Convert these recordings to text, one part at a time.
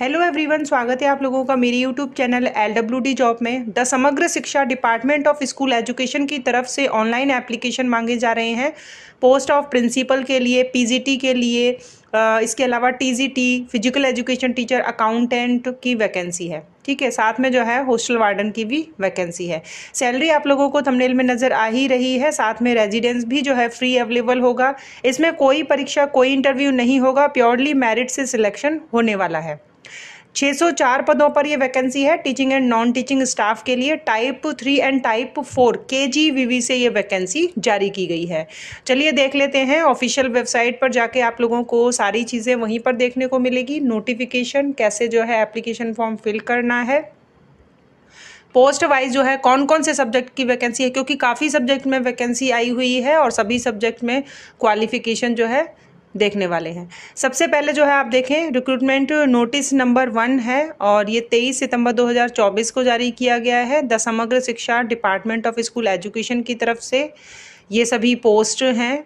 hello everyone स्वागत है आप लोगों का मेरी YouTube channel L W D job में the Samagra Shiksha department of school education की तरफ से ऑनलाइन एप्लीकेशन मांगे जा रहे हैं पोस्ट ऑफ प्रिंसिपल के लिए पीजीटी के लिए इसके अलावा TGT physical education teacher accountant की वैकेंसी है ठीक है साथ में जो है हॉस्टल वार्डन की भी वैकेंसी है सैलरी आप लोगों को थंबनेल में नज़र आ ही रही है साथ में रेजिडेंस भी जो है फ्री अवेलेबल होगा इसमें कोई परीक्षा कोई इंटरव्यू नहीं होगा प्योरली मेरिट से सिलेक्शन होने वाला है 604 पदों पर यह वैकेंसी है teaching and non teaching staff के लिए type three and type four K G we से ये वैकेंसी जारी की गई है चलिए देख लेते हैं ऑफिशियल वेबसाइट पर जाके आप लोगों को सारी चीज़ें वहीं पर देखने को मिलेगी नोटिफिकेशन कैसे जो है एप्लीकेशन फॉर्म फिल करना है पोस्ट वाइज जो है कौन कौन से सब्जेक्ट की वैकेंसी है क्योंकि काफ़ी सब्जेक्ट में वैकेंसी आई हुई है और सभी सब्जेक्ट में क्वालिफिकेशन जो है देखने वाले हैं सबसे पहले जो है आप देखें रिक्रूटमेंट नोटिस नंबर वन है और ये 23 सितंबर 2024 को जारी किया गया है the Samagra Shiksha department of school education की तरफ से ये सभी पोस्ट हैं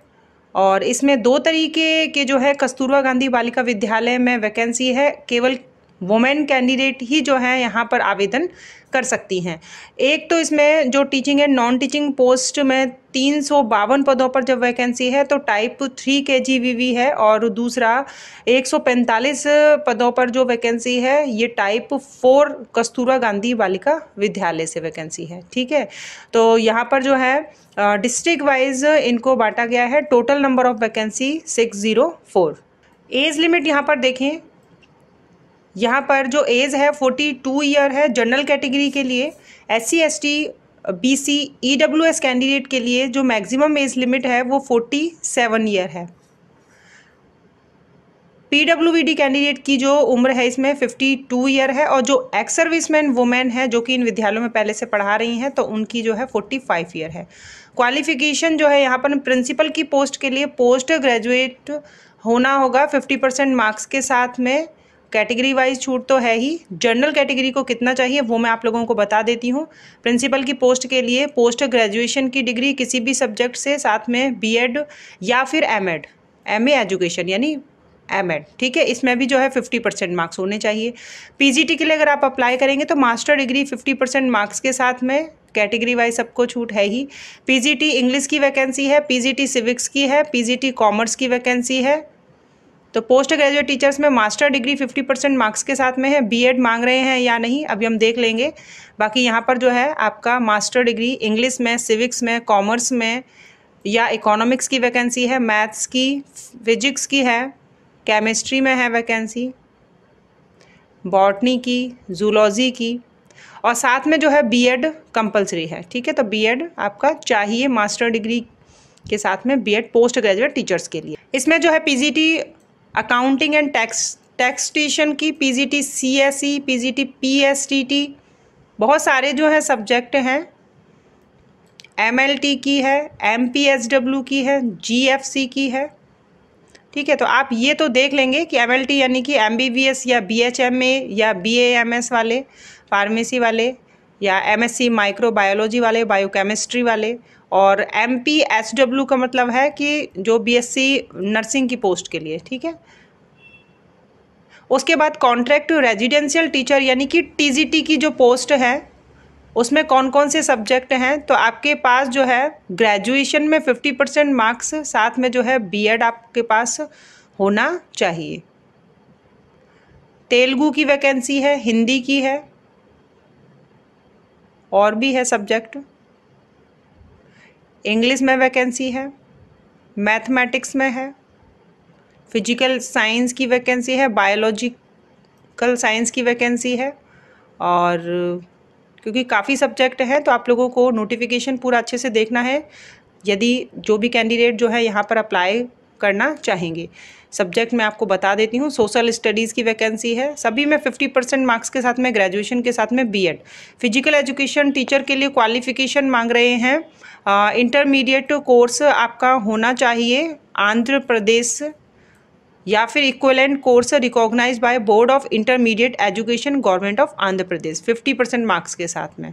और इसमें दो तरीके के जो है कस्तूरबा गांधी बालिका विद्यालय में वैकेंसी है केवल वुमेन कैंडिडेट ही जो है यहाँ पर आवेदन कर सकती हैं एक तो इसमें जो teaching and non teaching post में तीन सौ बावन पदों पर जब वैकेंसी है तो टाइप थ्री के जी वी वी है और दूसरा एक सौ पैंतालीस पदों पर जो वैकेंसी है ये टाइप फोर कस्तूरा गांधी बालिका विद्यालय से वैकेंसी है ठीक है तो यहाँ पर जो है डिस्ट्रिक्ट वाइज इनको बांटा गया है total number of vacancy six zero four age limit यहाँ पर देखें यहाँ पर जो एज है फोर्टी टू ईयर है जनरल कैटेगरी के लिए S C S T B C E W S candidate के लिए जो मैक्सिमम एज लिमिट है वो फोर्टी सेवन ईयर है P W V D candidate की जो उम्र है इसमें फिफ्टी टू ईयर है और जो एक्स सर्विसमैन वुमेन है जो कि इन विद्यालयों में पहले से पढ़ा रही हैं तो उनकी जो है फोर्टी फाइव ईयर है क्वालिफिकेशन जो है यहाँ पर प्रिंसिपल की पोस्ट के लिए पोस्ट ग्रेजुएट होना होगा फिफ्टी परसेंट मार्क्स के साथ में कैटेगरी वाइज छूट तो है ही जनरल कैटेगरी को कितना चाहिए वो मैं आप लोगों को बता देती हूँ प्रिंसिपल की पोस्ट के लिए पोस्ट ग्रेजुएशन की डिग्री किसी भी सब्जेक्ट से साथ में बीएड या फिर एमएड एमए एजुकेशन यानी एम एड ठीक है इसमें भी जो है फिफ्टी परसेंट मार्क्स होने चाहिए पीजीटी के लिए अगर आप अप्लाई करेंगे तो master degree fifty percent marks के साथ में कैटेगरी वाइज सबको छूट है ही पीजीटी इंग्लिश की वैकेंसी है पीजीटी सिविक्स की है पीजीटी कॉमर्स की वैकेंसी है तो पोस्ट ग्रेजुएट टीचर्स में मास्टर डिग्री 50 परसेंट मार्क्स के साथ में है बीएड मांग रहे हैं या नहीं अभी हम देख लेंगे बाकी यहाँ पर जो है आपका मास्टर डिग्री इंग्लिश में सिविक्स में कॉमर्स में या इकोनॉमिक्स की वैकेंसी है मैथ्स की फिजिक्स की है केमिस्ट्री में है वैकेंसी बॉटनी की जूलॉजी की और साथ में जो है बीएड कंपलसरी है ठीक है तो बीएड आपका चाहिए मास्टर डिग्री के साथ में बीएड पोस्ट ग्रेजुएट टीचर्स के लिए इसमें जो है PGT accounting and tax taxation की P G T C S E P G T P S T T बहुत सारे जो हैं सब्जेक्ट हैं एम एल टी की है एम पी एस डब्ल्यू की है जी एफ सी की है ठीक है तो आप ये तो देख लेंगे कि एम एल टी यानी कि एम बी बी एस या बी एच एम ए या बी ए एम एस वाले फार्मेसी वाले या एमएससी माइक्रोबायोलॉजी वाले बायोकेमिस्ट्री वाले और एम पी एस डब्ल्यू का मतलब है कि जो बीएससी नर्सिंग की पोस्ट के लिए ठीक है उसके बाद कॉन्ट्रैक्ट रेजिडेंशियल टीचर यानी कि टीजीटी की जो पोस्ट है उसमें कौन कौन से सब्जेक्ट हैं तो आपके पास जो है ग्रेजुएशन में फिफ्टी परसेंट मार्क्स साथ में जो है बीएड आपके पास होना चाहिए तेलुगू की वैकेंसी है हिंदी की है और भी है सब्जेक्ट इंग्लिश में वैकेंसी है मैथमेटिक्स में है फिजिकल साइंस की वैकेंसी है बायोलॉजिकल साइंस की वैकेंसी है और क्योंकि काफ़ी सब्जेक्ट है तो आप लोगों को नोटिफिकेशन पूरा अच्छे से देखना है यदि जो भी कैंडिडेट जो है यहाँ पर अप्लाई करना चाहेंगे सब्जेक्ट मैं आपको बता देती हूँ सोशल स्टडीज़ की वैकेंसी है सभी में 50 परसेंट मार्क्स के साथ में ग्रेजुएशन के साथ में बीएड फिजिकल एजुकेशन टीचर के लिए क्वालिफिकेशन मांग रहे हैं इंटरमीडिएट कोर्स आपका होना चाहिए आंध्र प्रदेश या फिर equivalent course recognise by board of intermediate education government of Andhra Pradesh 50 percent marks के साथ में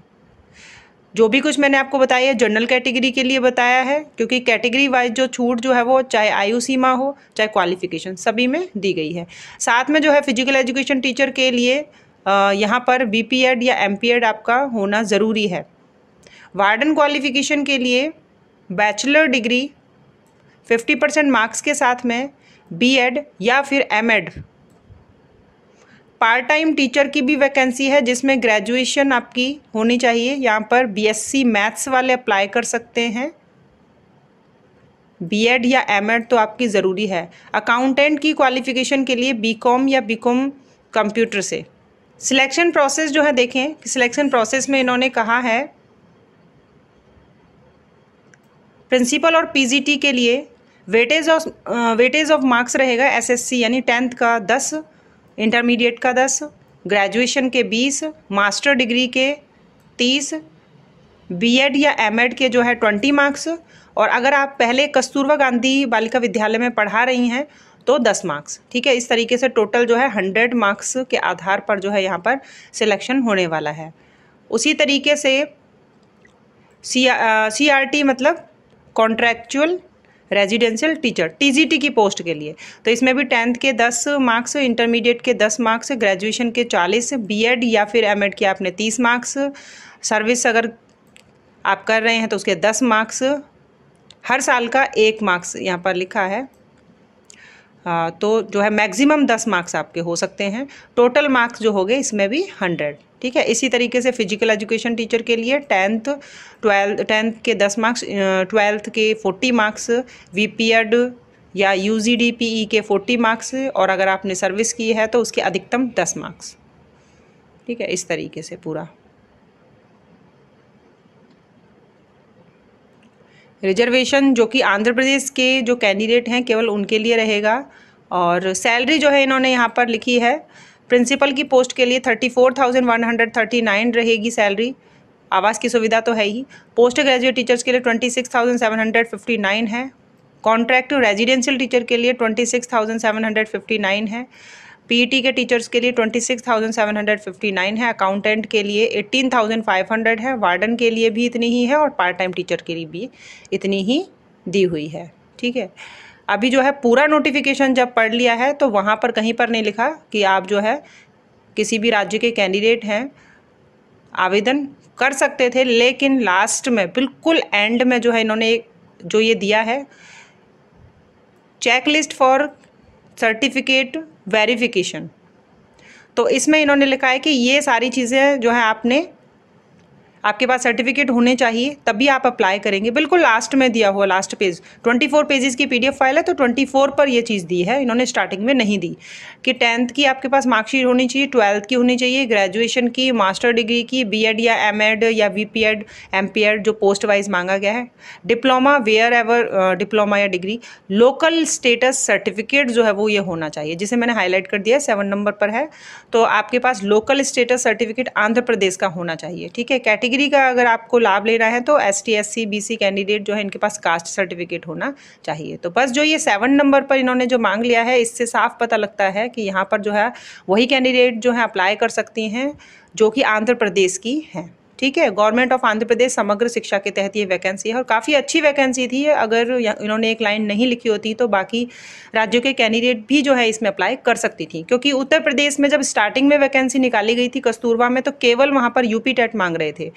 जो भी कुछ मैंने आपको बताया है जनरल कैटेगरी के लिए बताया है क्योंकि कैटेगरी वाइज जो छूट जो है वो चाहे आयु सीमा हो चाहे क्वालिफिकेशन सभी में दी गई है साथ में जो है फिजिकल एजुकेशन टीचर के लिए यहाँ पर बी या एम आपका होना ज़रूरी है वार्डन क्वालिफिकेशन के लिए बैचलर डिग्री 50 परसेंट मार्क्स के साथ में बीएड या फिर एमएड पार्ट टाइम टीचर की भी वैकेंसी है जिसमें ग्रेजुएशन आपकी होनी चाहिए यहाँ पर बीएससी मैथ्स वाले अप्लाई कर सकते हैं बीएड या एमएड तो आपकी ज़रूरी है अकाउंटेंट की क्वालिफिकेशन के लिए बीकॉम या बीकॉम कंप्यूटर से सिलेक्शन प्रोसेस जो है देखें कि सिलेक्शन प्रोसेस में इन्होंने कहा है प्रिंसिपल और पीजीटी के लिए weightage of weightage of marks रहेगा एसएससी यानी टेंथ का दस इंटरमीडिएट का दस ग्रेजुएशन के बीस मास्टर डिग्री के तीस बीएड या एमएड के जो है ट्वेंटी मार्क्स और अगर आप पहले कस्तूरबा गांधी बालिका विद्यालय में पढ़ा रही हैं तो दस मार्क्स ठीक है इस तरीके से टोटल जो है हंड्रेड मार्क्स के आधार पर जो है यहाँ पर सिलेक्शन होने वाला है उसी तरीके से सी सी आर टी मतलब कॉन्ट्रैक्चुअल रेजिडेंशियल टीचर टीजीटी की पोस्ट के लिए तो इसमें भी टेंथ के दस मार्क्स इंटरमीडिएट के दस मार्क्स ग्रेजुएशन के चालीस बीएड या फिर एमएड के आपने तीस मार्क्स सर्विस अगर आप कर रहे हैं तो उसके दस मार्क्स हर साल का एक मार्क्स यहाँ पर लिखा है तो जो है मैक्सिमम दस मार्क्स आपके हो सकते हैं टोटल मार्क्स जो हो गए इसमें भी हंड्रेड ठीक है इसी तरीके से फिजिकल एजुकेशन टीचर के लिए टेंथ ट्वेल्थ टेंथ के दस मार्क्स ट्वेल्थ के forty marks V P Ed या U G D P E के फोर्टी मार्क्स और अगर आपने सर्विस की है तो उसके अधिकतम दस मार्क्स ठीक है इस तरीके से पूरा रिजर्वेशन जो कि आंध्र प्रदेश के जो कैंडिडेट हैं केवल उनके लिए रहेगा और सैलरी जो है इन्होंने यहाँ पर लिखी है प्रिंसिपल की पोस्ट के लिए thirty four thousand one hundred thirty nine रहेगी सैलरी आवास की सुविधा तो है ही पोस्ट ग्रेजुएट टीचर्स के लिए twenty six thousand seven hundred fifty nine है कॉन्ट्रैक्ट रेजिडेंशियल टीचर के लिए twenty six thousand seven hundred fifty nine है पीईटी के टीचर्स के लिए twenty six thousand seven hundred fifty nine है अकाउंटेंट के लिए एट्टीन थाउजेंड फाइव हंड्रेड है वार्डन के लिए भी इतनी ही है और पार्ट टाइम टीचर के लिए भी इतनी ही दी हुई है ठीक है अभी जो है पूरा नोटिफिकेशन जब पढ़ लिया है तो वहाँ पर कहीं पर नहीं लिखा कि आप जो है किसी भी राज्य के कैंडिडेट हैं आवेदन कर सकते थे लेकिन लास्ट में बिल्कुल एंड में जो है इन्होंने जो ये दिया है check list for certificate verification तो इसमें इन्होंने लिखा है कि ये सारी चीज़ें जो है आपने आपके पास सर्टिफिकेट होने चाहिए तभी आप अप्लाई करेंगे बिल्कुल लास्ट में दिया हुआ लास्ट पेज 24 पेजेस की पीडीएफ फाइल है तो 24 पर ये चीज़ दी है इन्होंने स्टार्टिंग में नहीं दी कि टेंथ की आपके पास मार्कशीट होनी चाहिए ट्वेल्थ की होनी चाहिए ग्रेजुएशन की मास्टर डिग्री की बी या एम या वी पी एड जो पोस्ट वाइज मांगा गया है डिप्लोमा वेयर एवर डिप्लोमा या डिग्री लोकल स्टेटस सर्टिफिकेट जो है वो ये होना चाहिए जिसे मैंने हाईलाइट कर दिया सेवन नंबर पर है तो आपके पास local status certificate Andhra Pradesh का होना चाहिए ठीक है कैटेगरी डिग्री का अगर आपको लाभ लेना है तो S T S C B C candidate जो है इनके पास कास्ट सर्टिफिकेट होना चाहिए तो बस जो ये सेवन नंबर पर इन्होंने जो मांग लिया है इससे साफ पता लगता है कि यहाँ पर जो है वही कैंडिडेट जो है अप्लाई कर सकती हैं जो कि आंध्र प्रदेश की हैं ठीक है गवर्नमेंट ऑफ आंध्र प्रदेश समग्र शिक्षा के तहत ये वैकेंसी है और काफ़ी अच्छी वैकेंसी थी अगर इन्होंने एक लाइन नहीं लिखी होती तो बाकी राज्यों के कैंडिडेट भी जो है इसमें अप्लाई कर सकती थी क्योंकि उत्तर प्रदेश में जब स्टार्टिंग में वैकेंसी निकाली गई थी कस्तूरबा में तो केवल वहाँ पर यूपी टेट मांग रहे थे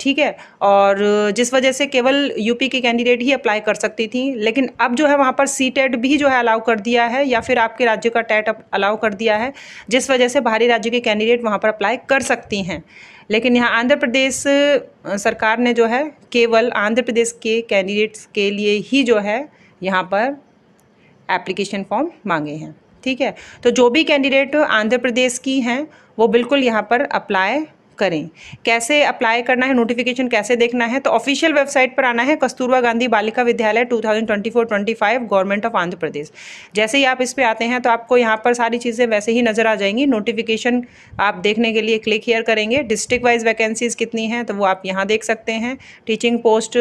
ठीक है और जिस वजह से केवल यूपी की कैंडिडेट ही अप्लाई कर सकती थी लेकिन अब जो है वहाँ पर सी टेट भी जो है अलाउ कर दिया है या फिर आपके राज्य का टेट अलाउ कर दिया है जिस वजह से बाहरी राज्य के कैंडिडेट वहाँ पर अप्लाई कर सकती हैं लेकिन यहाँ आंध्र प्रदेश सरकार ने जो है केवल आंध्र प्रदेश के कैंडिडेट्स के लिए ही जो है यहाँ पर एप्लीकेशन फॉर्म मांगे हैं ठीक है तो जो भी कैंडिडेट आंध्र प्रदेश की हैं वो बिल्कुल यहाँ पर अप्लाई करें कैसे अप्लाई करना है नोटिफिकेशन कैसे देखना है तो ऑफिशियल वेबसाइट पर आना है Kasturba Gandhi Balika Vidyalaya two thousand government of Andhra Pradesh जैसे ही आप इस पर आते हैं तो आपको यहाँ पर सारी चीज़ें वैसे ही नज़र आ जाएंगी नोटिफिकेशन आप देखने के लिए क्लिक हेयर करेंगे डिस्ट्रिक्ट वाइज वैकेंसीज़ कितनी हैं तो वो आप यहाँ देख सकते हैं टीचिंग पोस्ट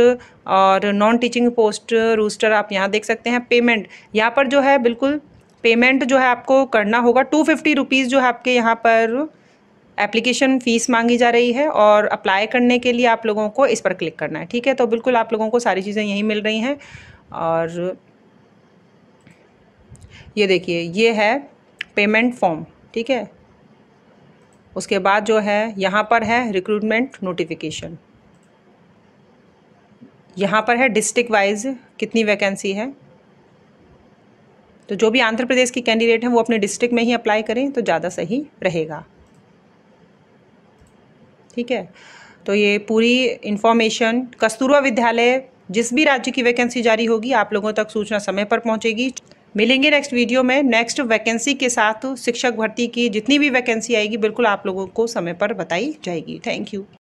और नॉन टीचिंग पोस्ट रूस्टर आप यहाँ देख सकते हैं पेमेंट यहाँ पर जो है बिल्कुल पेमेंट जो है आपको करना होगा टू फिफ्टी रुपीज़ जो है आपके यहाँ पर एप्लीकेशन फ़ीस मांगी जा रही है और अप्लाई करने के लिए आप लोगों को इस पर क्लिक करना है ठीक है तो बिल्कुल आप लोगों को सारी चीज़ें यहीं मिल रही हैं और ये देखिए ये है पेमेंट फॉर्म ठीक है उसके बाद जो है यहाँ पर है रिक्रूटमेंट नोटिफिकेशन यहाँ पर है डिस्ट्रिक्ट वाइज कितनी वैकेंसी है तो जो भी आंध्र प्रदेश की कैंडिडेट हैं वो अपने डिस्ट्रिक्ट में ही अप्लाई करें तो ज़्यादा सही रहेगा ठीक है तो ये पूरी इन्फॉर्मेशन कस्तूरबा विद्यालय जिस भी राज्य की वैकेंसी जारी होगी आप लोगों तक सूचना समय पर पहुंचेगी मिलेंगे नेक्स्ट वीडियो में नेक्स्ट वैकेंसी के साथ शिक्षक भर्ती की जितनी भी वैकेंसी आएगी बिल्कुल आप लोगों को समय पर बताई जाएगी थैंक यू